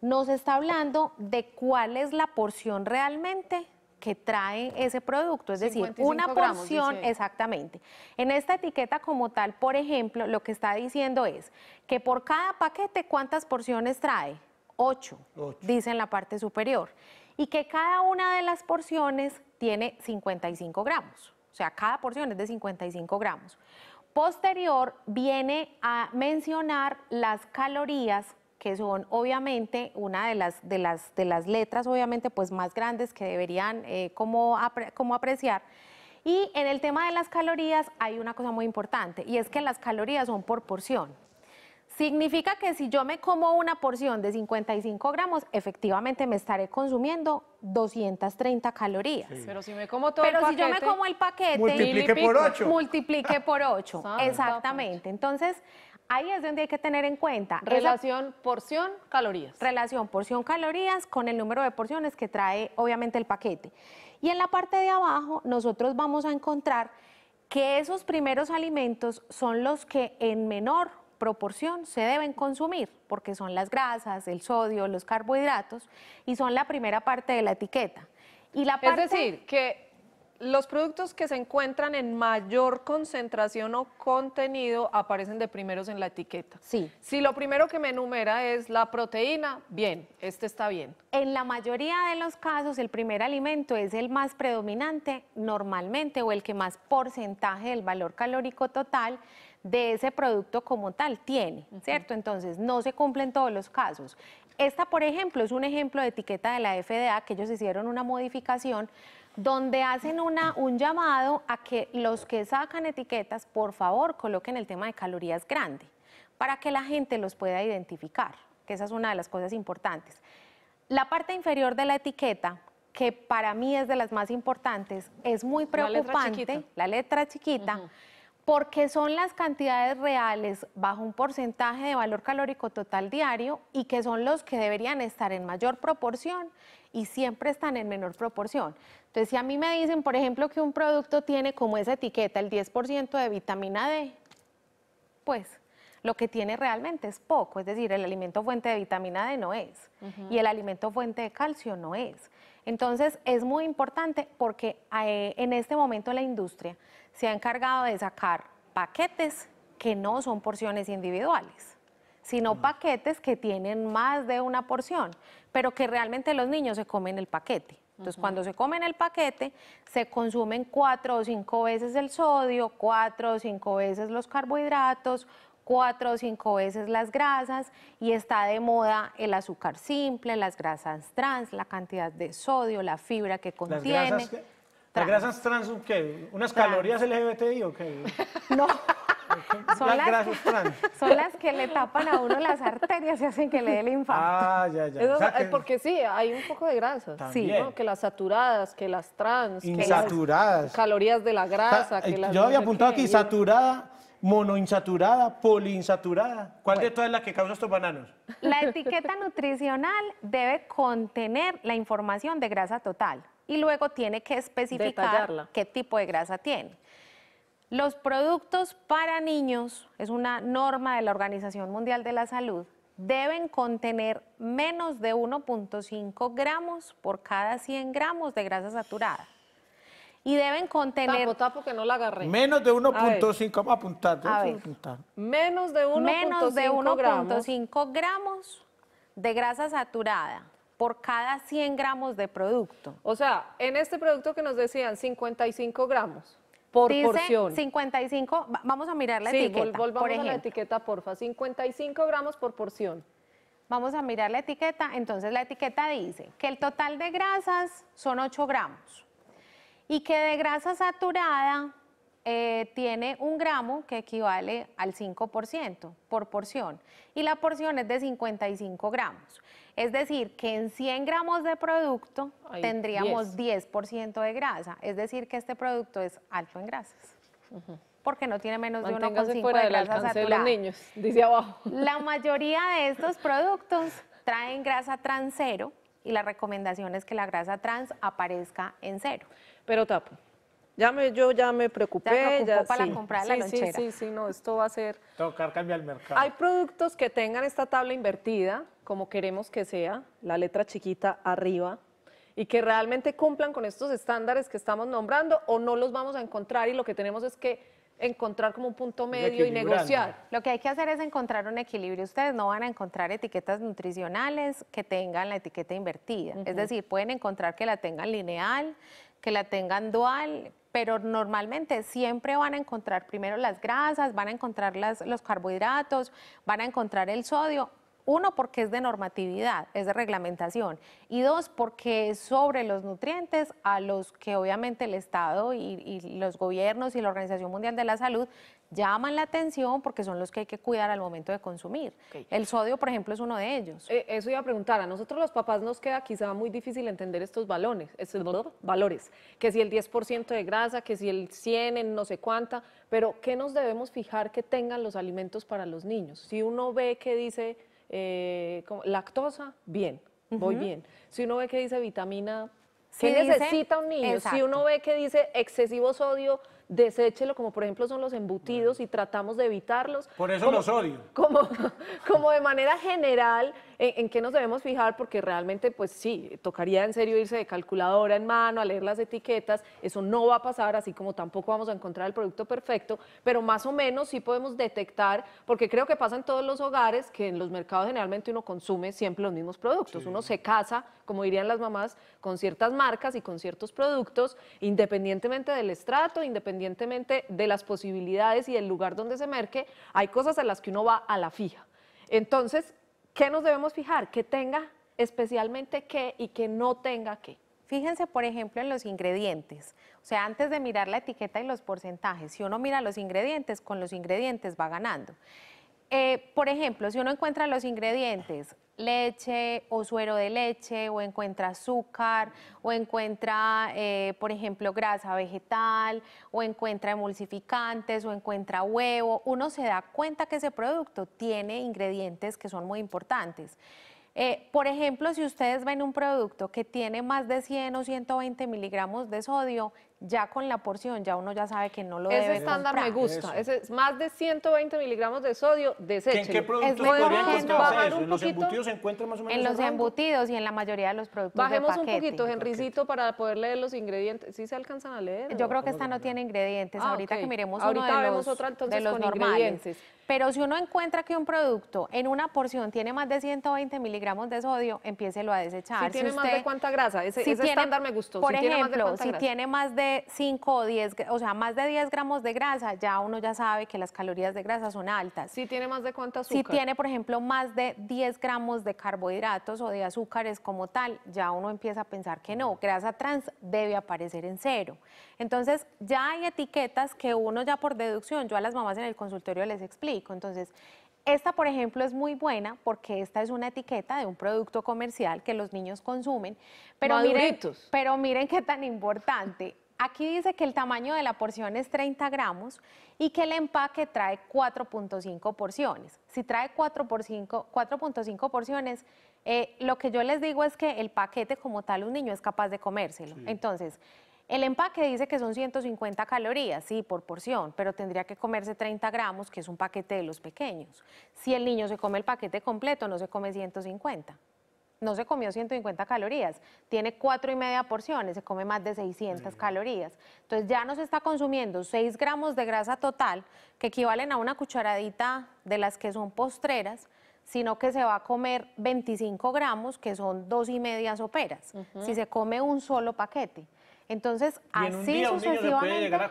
nos está hablando de cuál es la porción realmente que trae ese producto, es decir, una porción exactamente. En esta etiqueta como tal, por ejemplo, lo que está diciendo es que por cada paquete cuántas porciones trae. 8, dice en la parte superior, y que cada una de las porciones tiene 55 gramos, o sea, cada porción es de 55 gramos. Posterior viene a mencionar las calorías que son obviamente una de las, de las, de las letras obviamente pues más grandes que deberían eh, como, como apreciar. Y en el tema de las calorías hay una cosa muy importante y es que las calorías son por porción. Significa que si yo me como una porción de 55 gramos, efectivamente me estaré consumiendo 230 calorías. Pero si me como todo el paquete, si yo me como el paquete... Multiplique por 8. Multiplique por 8, exactamente. Entonces, ahí es donde hay que tener en cuenta. Relación porción, calorías. Relación porción, calorías con el número de porciones que trae obviamente el paquete. Y en la parte de abajo nosotros vamos a encontrar que esos primeros alimentos son los que en menor proporción se deben consumir, porque son las grasas, el sodio, los carbohidratos, y son la primera parte de la etiqueta. Y la parte... Es decir, que los productos que se encuentran en mayor concentración o contenido aparecen de primeros en la etiqueta. Sí. Si lo primero que me enumera es la proteína, bien, este está bien. En la mayoría de los casos, el primer alimento es el más predominante normalmente o el que más porcentaje del valor calórico total de ese producto como tal tiene, ¿cierto? Entonces, no se cumplen todos los casos. Esta, por ejemplo, es un ejemplo de etiqueta de la FDA que ellos hicieron una modificación donde hacen un llamado a que los que sacan etiquetas, por favor, coloquen el tema de calorías grande para que la gente los pueda identificar, que esa es una de las cosas importantes. La parte inferior de la etiqueta, que para mí es de las más importantes, es muy preocupante, la letra chiquita, porque son las cantidades reales bajo un porcentaje de valor calórico total diario y que son los que deberían estar en mayor proporción y siempre están en menor proporción. Entonces, si a mí me dicen, por ejemplo, que un producto tiene como esa etiqueta el 10% de vitamina D, pues lo que tiene realmente es poco, es decir, el alimento fuente de vitamina D no es y el alimento fuente de calcio no es. Entonces es muy importante porque eh, en este momento la industria se ha encargado de sacar paquetes que no son porciones individuales sino mm. paquetes que tienen más de una porción, pero que realmente los niños se comen el paquete. Entonces, cuando se comen el paquete, se consumen cuatro o cinco veces el sodio, cuatro o cinco veces los carbohidratos, cuatro o cinco veces las grasas y está de moda el azúcar simple, las grasas trans, la cantidad de sodio, la fibra que contiene. ¿Las grasas, trans. qué? ¿Unas calorías LGBTI o qué? No. Son las, grasas trans. son las que le tapan a uno las arterias y hacen que le dé el infarto. Ah, ya, ya. Eh, porque sí, hay un poco de grasas. Sí, que las saturadas, que las trans. Insaturadas. calorías de la grasa. Eh, yo había apuntado aquí, saturada monoinsaturada, poliinsaturada? ¿Cuál de todas es la que causa estos bananos? La etiqueta nutricional debe contener la información de grasa total y luego tiene que especificar qué tipo de grasa tiene. Los productos para niños, es una norma de la Organización Mundial de la Salud, deben contener menos de 1.5 gramos por cada 100 gramos de grasa saturada y deben contener... no la Menos de 1.5, a apuntar. Menos de 1.5 gramos. de grasa saturada por cada 100 gramos de producto. O sea, en este producto que nos decían 55 gramos por Dice 55, vamos a mirar la etiqueta. volvamos a la etiqueta, porfa. 55 gramos por porción. Vamos a mirar la etiqueta. Entonces, la etiqueta dice que el total de grasas son 8 gramos y que de grasa saturada eh, tiene un gramo que equivale al 5% por porción y la porción es de 55 gramos. Es decir, que en 100 gramos de producto tendríamos 10. de grasa. Es decir, que este producto es alto en grasas. Porque no tiene menos de 1,5 de grasa saturada. De los niños, dice abajo. La mayoría de estos productos traen grasa trans cero y la recomendación es que la grasa trans aparezca en cero pero tapo. Ya me, yo ya me preocupé. Ya, para comprar la sí, lonchera. Sí, sí, sí, no, esto va a ser... Tocar cambiar el mercado. Hay productos que tengan esta tabla invertida, como queremos que sea, la letra chiquita arriba, y que realmente cumplan con estos estándares que estamos nombrando o no los vamos a encontrar y lo que tenemos es que encontrar como un punto medio y negociar. Lo que hay que hacer es encontrar un equilibrio. Ustedes no van a encontrar etiquetas nutricionales que tengan la etiqueta invertida. Es decir, pueden encontrar que la tengan lineal, que la tengan dual, pero normalmente siempre van a encontrar primero las grasas, van a encontrar las, los carbohidratos, van a encontrar el sodio. Uno, porque es de normatividad, es de reglamentación. Y dos, porque es sobre los nutrientes a los que obviamente el Estado y, y los gobiernos y la Organización Mundial de la Salud llaman la atención porque son los que hay que cuidar al momento de consumir. El sodio, por ejemplo, es uno de ellos. Eh, eso iba a preguntar, a nosotros los papás nos queda quizá muy difícil entender estos balones, valores, que si el 10% de grasa, que si el 100 no sé cuánta, pero ¿qué nos debemos fijar que tengan los alimentos para los niños? Si uno ve que dice eh, lactosa, bien, voy bien. Si uno ve que dice vitamina, ¿qué si necesita un niño? Si uno ve que dice excesivo sodio, deséchelo, como por ejemplo son los embutidos y tratamos de evitarlos. Por eso los odio. Como, como de manera general, en, qué nos debemos fijar? Porque realmente, pues sí, tocaría en serio irse de calculadora en mano, a leer las etiquetas, eso no va a pasar, así como tampoco vamos a encontrar el producto perfecto, pero más o menos sí podemos detectar, porque creo que pasa en todos los hogares, que en los mercados generalmente uno consume siempre los mismos productos, uno se casa, como dirían las mamás, con ciertas marcas y con ciertos productos, independientemente del estrato, independientemente independientemente de las posibilidades y del lugar donde se merque, hay cosas a las que uno va a la fija. Entonces, ¿qué nos debemos fijar? Que tenga especialmente qué y que no tenga qué. Fíjense, por ejemplo, en los ingredientes. O sea, antes de mirar la etiqueta y los porcentajes, si uno mira los ingredientes, con los ingredientes va ganando. Eh, por ejemplo, si uno encuentra los ingredientes, leche o suero de leche, o encuentra azúcar, o encuentra, eh, por ejemplo, grasa vegetal, o encuentra emulsificantes, o encuentra huevo, uno se da cuenta que ese producto tiene ingredientes que son muy importantes. Eh, por ejemplo, si ustedes ven un producto que tiene más de 100 o 120 miligramos de sodio, ya con la porción, ya uno ya sabe que no lo ese debe Ese estándar me gusta. Ese es más de 120 miligramos de sodio, desecho. ¿En qué producto? ¿En los embutidos se encuentra más o menos En los embutidos y en la mayoría de los productos Bajemos de un poquito, Henricito, para poder leer los ingredientes. ¿Sí se alcanzan a leer? Yo creo que esta no tiene ingredientes. Ah, ahorita que miremos ahorita uno de vemos otra, entonces, de los normales. ingredientes. Pero si uno encuentra que un producto en una porción tiene más de 120 miligramos de sodio, empiécelo a desechar. Si, tiene más de cuánta grasa, ese, estándar me gustó. Por si ejemplo, si tiene más de 5 o 10, o sea, más de 10 gramos de grasa, ya uno ya sabe que las calorías de grasa son altas. Si tiene más de cuánta azúcar. Si tiene, por ejemplo, más de 10 gramos de carbohidratos o de azúcares como tal, ya uno empieza a pensar que no, grasa trans debe aparecer en cero. Entonces, ya hay etiquetas que uno ya por deducción, yo a las mamás en el consultorio les explico. Entonces, esta, por ejemplo, es muy buena porque esta es una etiqueta de un producto comercial que los niños consumen. Pero, miren, pero miren qué tan importante. Aquí dice que el tamaño de la porción es 30 gramos y que el empaque trae 4.5 porciones. Si trae 4.5 porciones, eh, lo que yo les digo es que el paquete como tal un niño es capaz de comérselo. Entonces, el empaque dice que son 150 calorías, sí, por porción, pero tendría que comerse 30 gramos, que es un paquete de los pequeños. Si el niño se come el paquete completo, no se come 150 no se comió 150 calorías, tiene cuatro y media porciones, se come más de 600 calorías. Entonces ya no se está consumiendo 6 gramos de grasa total, que equivalen a una cucharadita de las que son postreras, sino que se va a comer 25 gramos, que son dos y media soperas, si se come un solo paquete. Entonces, así un a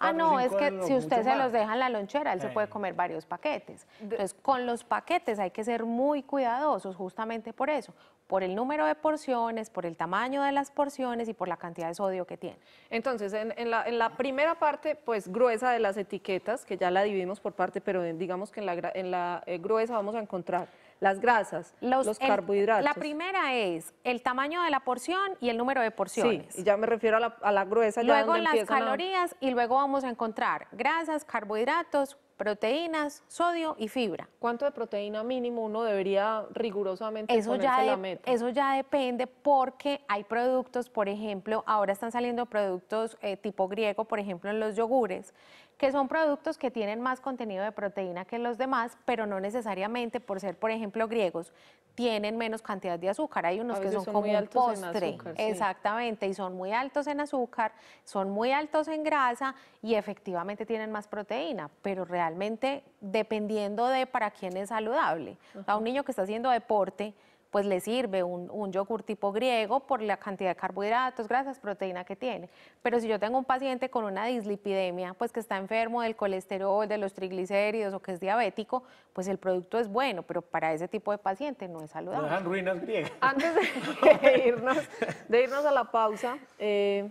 Ah, no, es que si usted se los deja en la lonchera, él se puede comer varios paquetes. Entonces, con los paquetes hay que ser muy cuidadosos, justamente por eso, por el número de porciones, por el tamaño de las porciones y por la cantidad de sodio que tiene. Entonces, en, la, primera parte, pues gruesa de las etiquetas, que ya la dividimos por parte, pero digamos que en la, eh, gruesa vamos a encontrar las grasas, los, carbohidratos. la primera es el tamaño de la porción y el número de porciones. Sí, y ya me refiero a la, a la gruesa. Luego las calorías y luego vamos a encontrar grasas, carbohidratos, proteínas, sodio y fibra. ¿Cuánto de proteína mínimo uno debería rigurosamente eso ya la meta? Eso ya depende porque hay productos, por ejemplo, ahora están saliendo productos eh, tipo griego, por ejemplo, en los yogures, que son productos que tienen más contenido de proteína que los demás, pero no necesariamente por ser, por ejemplo, griegos, tienen menos cantidad de azúcar. Hay unos que son, como un postre. Exactamente, y son muy altos en azúcar, son muy altos en grasa y efectivamente tienen más proteína, pero realmente dependiendo de para quién es saludable. A un niño que está haciendo deporte, pues le sirve un, yogur tipo griego por la cantidad de carbohidratos, grasas, proteína que tiene. Pero si yo tengo un paciente con una dislipidemia, pues que está enfermo del colesterol, de los triglicéridos o que es diabético, pues el producto es bueno, pero para ese tipo de paciente no es saludable. ruinas Antes de, irnos, a la pausa, eh,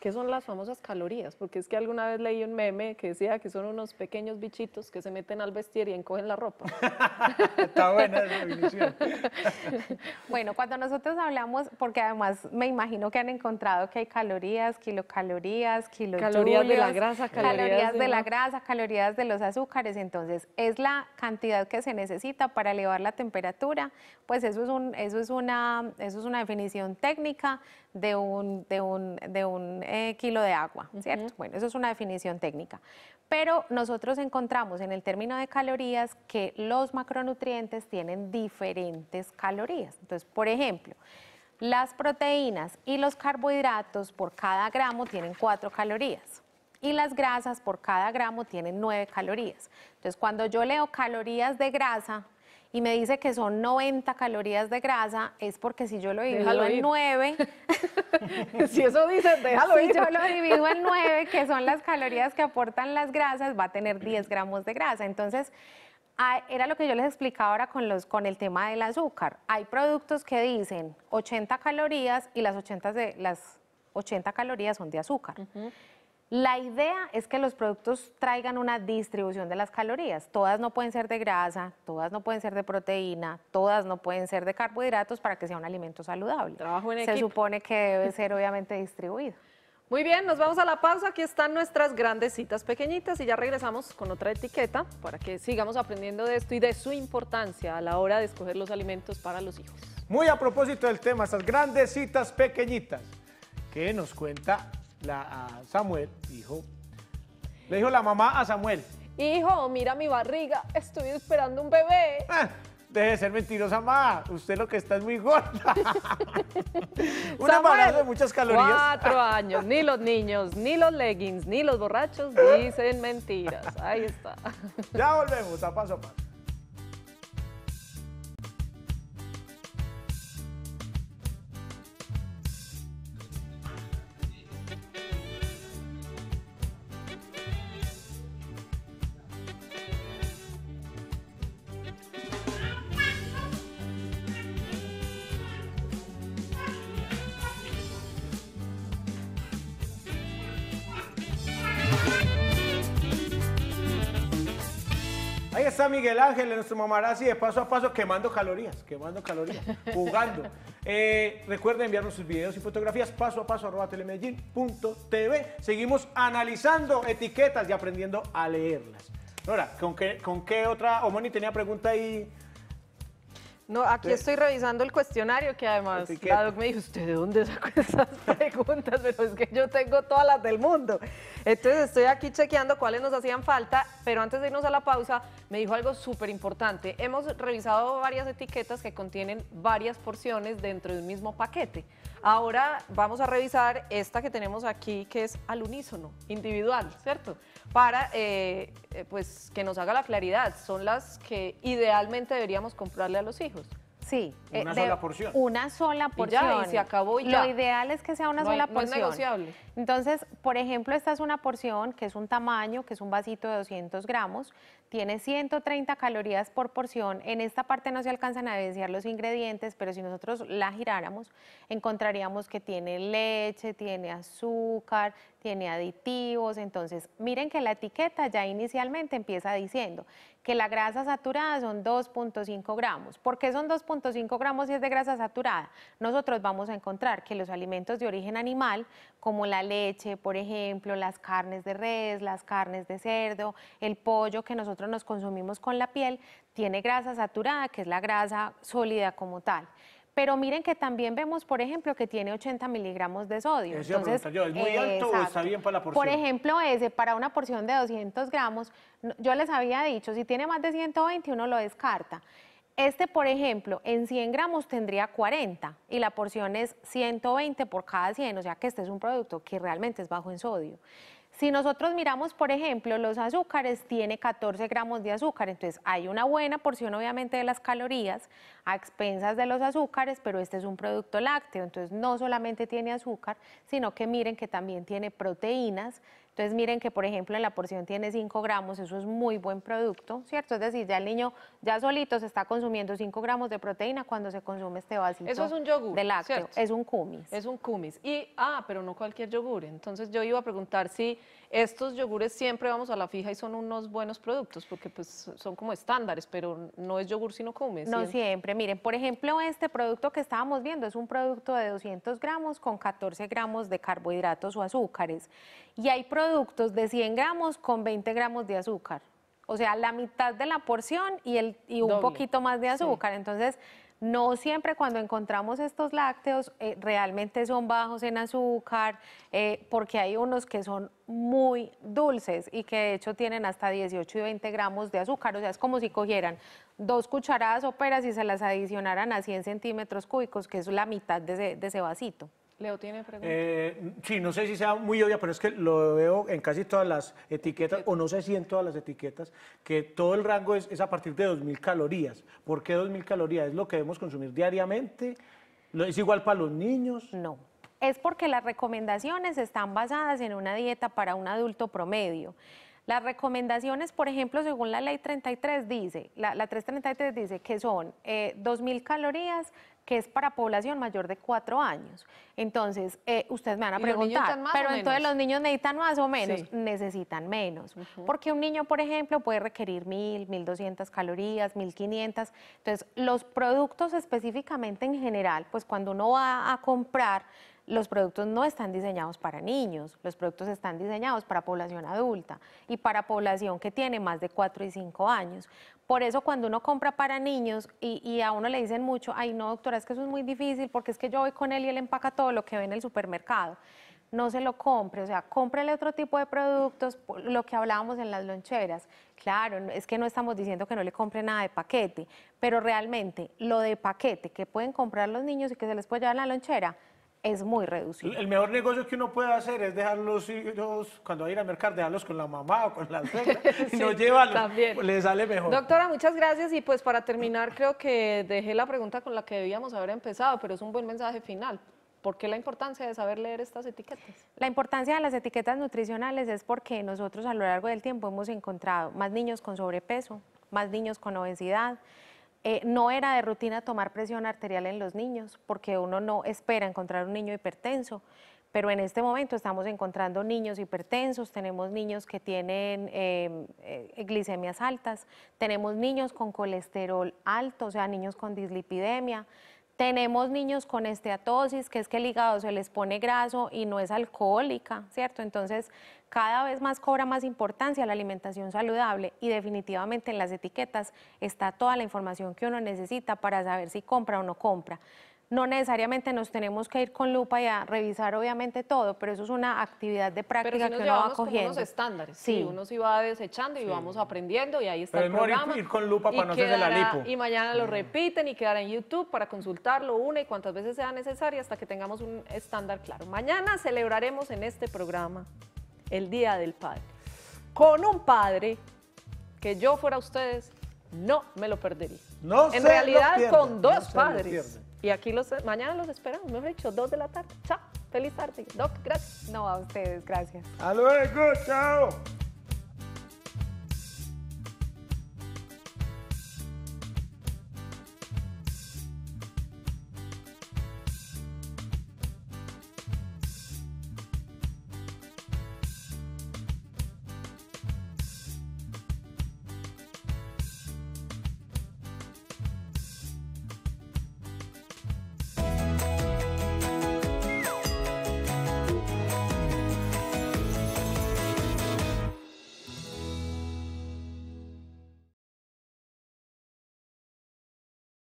¿Qué son las famosas calorías? Porque es que alguna vez leí un meme que decía que son unos pequeños bichitos que se meten al vestir y encogen la ropa. Está buena esa definición. bueno, cuando nosotros hablamos, porque además me imagino que han encontrado que hay calorías, kilocalorías, kilocalorías Calorías de la grasa, calorías, de, la... grasa, calorías de los azúcares. Entonces, es la cantidad que se necesita para elevar la temperatura. Pues eso es, un, eso es, una, eso es una definición técnica de un, de un, de un eh, kilo de agua, ¿cierto? Bueno, eso es una definición técnica. Pero nosotros encontramos en el término de calorías que los macronutrientes tienen diferentes calorías. Entonces, por ejemplo, las proteínas y los carbohidratos por cada gramo tienen cuatro calorías y las grasas por cada gramo tienen nueve calorías. Entonces, cuando yo leo calorías de grasa, y me dice que son 90 calorías de grasa, es porque si yo lo divido en 9, si eso dice déjalo si yo lo divido en 9, que son las calorías que aportan las grasas, va a tener 10 gramos de grasa. Entonces, era lo que yo les explicaba ahora con, los, con el tema del azúcar. Hay productos que dicen 80 calorías y las 80, de, las 80 calorías son de azúcar. La idea es que los productos traigan una distribución de las calorías. Todas no pueden ser de grasa, todas no pueden ser de proteína, todas no pueden ser de carbohidratos para que sea un alimento saludable. Trabajo en equipo. Se supone que debe ser obviamente distribuido. Muy bien, nos vamos a la pausa. Aquí están nuestras grandes citas pequeñitas y ya regresamos con otra etiqueta para que sigamos aprendiendo de esto y de su importancia a la hora de escoger los alimentos para los hijos. Muy a propósito del tema, estas grandes citas pequeñitas que nos cuenta la, Samuel, dijo, le dijo la mamá a Samuel. Hijo, mira mi barriga, estoy esperando un bebé. Ah, deje de ser mentirosa, mamá. Usted lo que está es muy gorda. una embarazo de muchas calorías. Cuatro años. Ni los niños, ni los leggings, ni los borrachos dicen mentiras. Ahí está. ya volvemos a paso a paso. Miguel Ángel, nuestro mamarazzi de paso a paso, quemando calorías, quemando calorías, jugando. Eh, recuerden enviarnos sus videos y fotografías paso a paso arroba telemedellín.tv. Seguimos analizando etiquetas y aprendiendo a leerlas. Nora, ¿con qué, con qué otra? Omoni tenía pregunta ahí no, aquí estoy revisando el cuestionario que además la doc me dijo, ¿usted de dónde sacó esas preguntas? Pero es que yo tengo todas las del mundo. Entonces estoy aquí chequeando cuáles nos hacían falta, pero antes de irnos a la pausa me dijo algo súper importante. Hemos revisado varias etiquetas que contienen varias porciones dentro de un mismo paquete. Ahora vamos a revisar esta que tenemos aquí que es al unísono, individual, ¿cierto? para eh, eh, pues que nos haga la claridad. Son las que idealmente deberíamos comprarle a los hijos. Sí. Una eh, sola porción. Una sola porción. Y ya, y se acabó y ya. Lo ideal es que sea una sola porción. No es negociable. Entonces, por ejemplo, esta es una porción que es un tamaño, que es un vasito de 200 gramos, tiene 130 calorías por porción. En esta parte no se alcanzan a evidenciar los ingredientes, pero si nosotros la giráramos, encontraríamos que tiene leche, tiene azúcar, tiene aditivos. Entonces, miren que la etiqueta ya inicialmente empieza diciendo que la grasa saturada son 2.5 gramos. ¿Por qué son 2.5 gramos si es de grasa saturada? Nosotros vamos a encontrar que los alimentos de origen animal como la leche, por ejemplo, las carnes de res, las carnes de cerdo, el pollo que nosotros nos consumimos con la piel, tiene grasa saturada, que es la grasa sólida como tal. Pero miren que también vemos, por ejemplo, que tiene 80 miligramos de sodio. Entonces, ¿es muy alto o está bien para la porción? Por ejemplo, ese, para una porción de 200 gramos, yo les había dicho, si tiene más de 120, uno lo descarta. Este, por ejemplo, en 100 gramos tendría 40 y la porción es 120 por cada 100, o sea que este es un producto que realmente es bajo en sodio. Si nosotros miramos, por ejemplo, los azúcares, tiene 14 gramos de azúcar, entonces hay una buena porción obviamente de las calorías a expensas de los azúcares, pero este es un producto lácteo, entonces no solamente tiene azúcar, sino que miren que también tiene proteínas, entonces miren que por ejemplo en la porción tiene 5 gramos, eso es muy buen producto, ¿cierto? Es decir, ya el niño ya solito se está consumiendo 5 gramos de proteína cuando se consume este vasito. Eso es un yogur. De lácteo, es un kumis. Es un kumis. Y, ah, pero no cualquier yogur. Entonces yo iba a preguntar si... Estos yogures siempre vamos a la fija y son unos buenos productos porque pues son como estándares, pero no es yogur si no comes. No siempre. Miren, por ejemplo, este producto que estábamos viendo es un producto de 200 gramos con 14 gramos de carbohidratos o azúcares. Y hay productos de 100 gramos con 20 gramos de azúcar. O sea, la mitad de la porción y, el, un poquito más de azúcar. Entonces, no siempre cuando encontramos estos lácteos eh, realmente son bajos en azúcar, eh, porque hay unos que son muy dulces y que de hecho tienen hasta 18 y 20 gramos de azúcar. O sea, es como si cogieran dos cucharadas o peras y se las adicionaran a 100 centímetros cúbicos, que es la mitad de ese vasito. Leo tiene preguntas. Eh, sí, no sé si sea muy obvia, pero es que lo veo en casi todas las etiquetas, o no sé si en todas las etiquetas, que todo el rango es, es a partir de 2.000 calorías. ¿Por qué 2.000 calorías? ¿Es lo que debemos consumir diariamente? ¿Es igual para los niños? No. Es porque las recomendaciones están basadas en una dieta para un adulto promedio. Las recomendaciones, por ejemplo, según la ley 33 dice, la, 333 dice que son 2.000 eh, calorías, que es para población mayor de 4 años. Entonces, eh, ustedes me van a preguntar, pero entonces los niños necesitan más o menos, necesitan menos, porque un niño, por ejemplo, puede requerir 1.000, 1.200 calorías, 1.500. Entonces, los productos específicamente en general, pues cuando uno va a comprar, los productos no están diseñados para niños, los productos están diseñados para población adulta y para población que tiene más de 4 y 5 años. Por eso cuando uno compra para niños y, a uno le dicen mucho, ay no doctora, es que eso es muy difícil porque es que yo voy con él y él empaca todo lo que ve en el supermercado. No se lo compre, o sea, cómprele otro tipo de productos, lo que hablábamos en las loncheras. Claro, es que no estamos diciendo que no le compre nada de paquete, pero realmente lo de paquete que pueden comprar los niños y que se les puede llevar en la lonchera, es muy reducido. El mejor negocio que uno puede hacer es dejar los hijos, cuando va a ir a mercar, dejarlos con la mamá o con la suegra y no llevarlos. les sale mejor. Doctora, muchas gracias. Y pues para terminar, creo que dejé la pregunta con la que debíamos haber empezado, pero es un buen mensaje final. ¿Por qué la importancia de saber leer estas etiquetas? La importancia de las etiquetas nutricionales es porque nosotros a lo largo del tiempo hemos encontrado más niños con sobrepeso, más niños con obesidad, eh, no era de rutina tomar presión arterial en los niños, porque uno no espera encontrar un niño hipertenso, pero en este momento estamos encontrando niños hipertensos, tenemos niños que tienen eh, eh, glicemias altas, tenemos niños con colesterol alto, o sea, niños con dislipidemia, tenemos niños con esteatosis, que es que el hígado se les pone graso y no es alcohólica, ¿cierto? Entonces, cada vez más cobra más importancia la alimentación saludable y definitivamente en las etiquetas está toda la información que uno necesita para saber si compra o no compra no necesariamente nos tenemos que ir con lupa y a revisar obviamente todo, pero eso es una actividad de práctica pero nos que uno va cogiendo. unos estándares, sí. uno se va desechando y vamos aprendiendo y ahí está pero el programa. Ir con lupa para no la lipo. Y mañana lo mm. repiten y quedará en YouTube para consultarlo una y cuantas veces sea necesaria hasta que tengamos un estándar claro. Mañana celebraremos en este programa el Día del Padre. Con un padre que yo fuera ustedes, no me lo perdería. No en realidad, con dos padres. Y aquí los mañana los esperamos, mejor dicho, dos de la tarde. Chao, feliz tarde. Doc, gracias. No, a ustedes, gracias. Hasta luego, chao.